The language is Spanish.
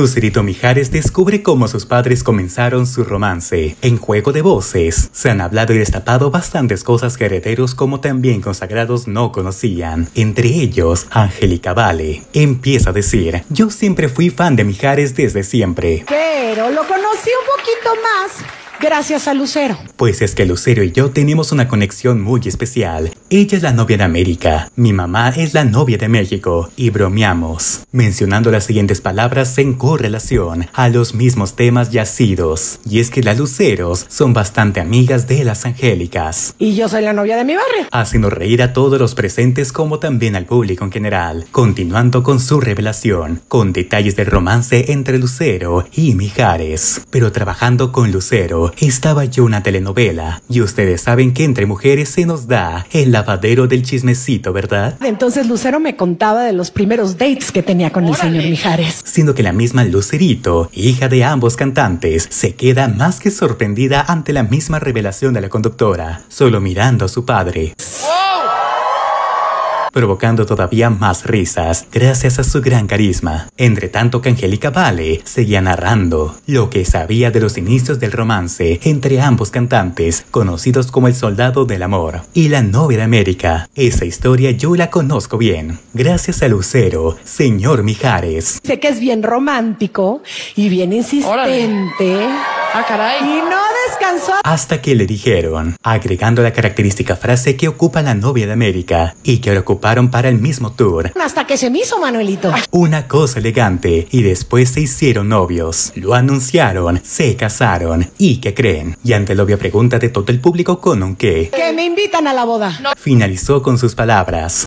Lucerito Mijares descubre cómo sus padres comenzaron su romance. En Juego de Voces, se han hablado y destapado bastantes cosas que herederos como también consagrados no conocían. Entre ellos, Angélica Vale. Empieza a decir, yo siempre fui fan de Mijares desde siempre. Pero lo conocí un poquito más Gracias a Lucero. Pues es que Lucero y yo tenemos una conexión muy especial. Ella es la novia de América, mi mamá es la novia de México y bromeamos, mencionando las siguientes palabras en correlación a los mismos temas yacidos. Y es que las Luceros son bastante amigas de las Angélicas. Y yo soy la novia de mi barrio. Haciendo reír a todos los presentes como también al público en general, continuando con su revelación, con detalles del romance entre Lucero y Mijares, pero trabajando con Lucero estaba yo una telenovela y ustedes saben que entre mujeres se nos da el lavadero del chismecito, ¿verdad? Entonces Lucero me contaba de los primeros dates que tenía con el señor Mijares. Siendo que la misma Lucerito, hija de ambos cantantes, se queda más que sorprendida ante la misma revelación de la conductora, solo mirando a su padre. ¡Oh! provocando todavía más risas gracias a su gran carisma. Entre tanto que Angélica Vale seguía narrando lo que sabía de los inicios del romance entre ambos cantantes, conocidos como el soldado del amor y la novia América. Esa historia yo la conozco bien, gracias a Lucero, señor Mijares. Sé que es bien romántico y bien insistente. Ah, caray. Y no hasta que le dijeron, agregando la característica frase que ocupa la novia de América y que lo ocuparon para el mismo tour. Hasta que se me hizo Manuelito. Una cosa elegante y después se hicieron novios. Lo anunciaron, se casaron y ¿qué creen? Y ante la obvia pregunta de todo el público con un qué. Que me invitan a la boda. Finalizó con sus palabras.